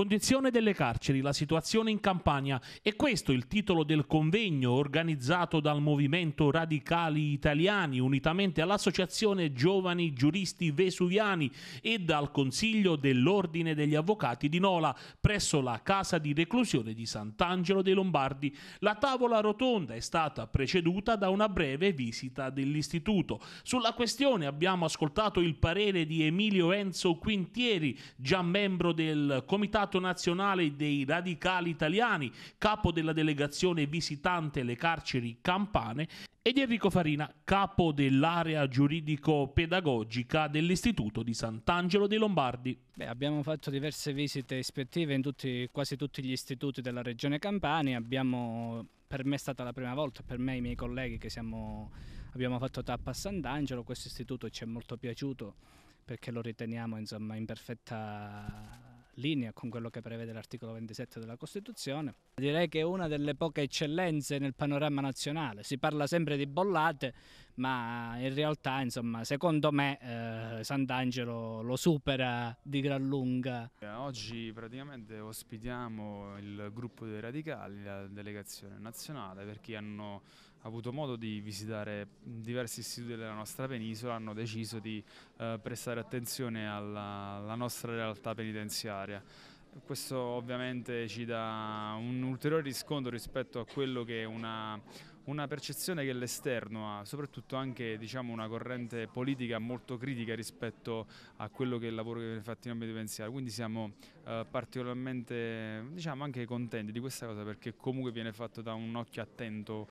Condizione delle carceri, la situazione in campagna. È questo il titolo del convegno organizzato dal Movimento Radicali Italiani unitamente all'Associazione Giovani Giuristi Vesuviani e dal Consiglio dell'Ordine degli Avvocati di Nola presso la casa di reclusione di Sant'Angelo dei Lombardi. La tavola rotonda è stata preceduta da una breve visita dell'istituto. Sulla questione abbiamo ascoltato il parere di Emilio Enzo Quintieri, già membro del Comitato Comitato Nazionale dei Radicali Italiani, capo della delegazione visitante le carceri campane, ed Enrico Farina, capo dell'area giuridico-pedagogica dell'Istituto di Sant'Angelo dei Lombardi. Beh, abbiamo fatto diverse visite ispettive in tutti, quasi tutti gli istituti della regione Campania, abbiamo, per me è stata la prima volta, per me e i miei colleghi che siamo, abbiamo fatto tappa a Sant'Angelo, questo istituto ci è molto piaciuto perché lo riteniamo insomma, in perfetta linea con quello che prevede l'articolo 27 della Costituzione. Direi che è una delle poche eccellenze nel panorama nazionale. Si parla sempre di bollate, ma in realtà insomma secondo me eh, Sant'Angelo lo supera di gran lunga. Eh, oggi praticamente ospitiamo il gruppo dei radicali, la delegazione nazionale, per chi hanno avuto modo di visitare diversi istituti della nostra penisola, hanno deciso di eh, prestare attenzione alla, alla nostra realtà penitenziaria. Questo ovviamente ci dà un ulteriore riscontro rispetto a quello che è una una percezione che l'esterno ha, soprattutto anche diciamo, una corrente politica molto critica rispetto a quello che è il lavoro che viene fatto in ambito pensiero, quindi siamo eh, particolarmente diciamo, anche contenti di questa cosa perché comunque viene fatto da un occhio attento